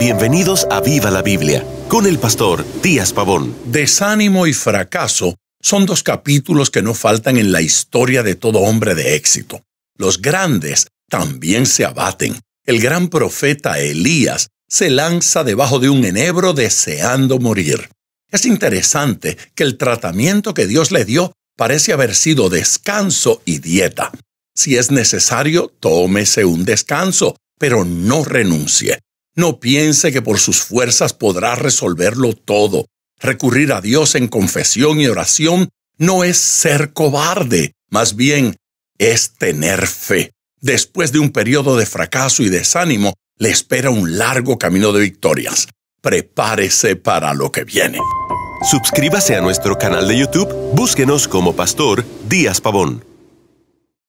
Bienvenidos a Viva la Biblia con el pastor Díaz Pavón. Desánimo y fracaso son dos capítulos que no faltan en la historia de todo hombre de éxito. Los grandes también se abaten. El gran profeta Elías se lanza debajo de un enebro deseando morir. Es interesante que el tratamiento que Dios le dio parece haber sido descanso y dieta. Si es necesario, tómese un descanso, pero no renuncie. No piense que por sus fuerzas podrá resolverlo todo. Recurrir a Dios en confesión y oración no es ser cobarde, más bien es tener fe. Después de un periodo de fracaso y desánimo, le espera un largo camino de victorias. Prepárese para lo que viene. Suscríbase a nuestro canal de YouTube, búsquenos como Pastor Díaz Pavón.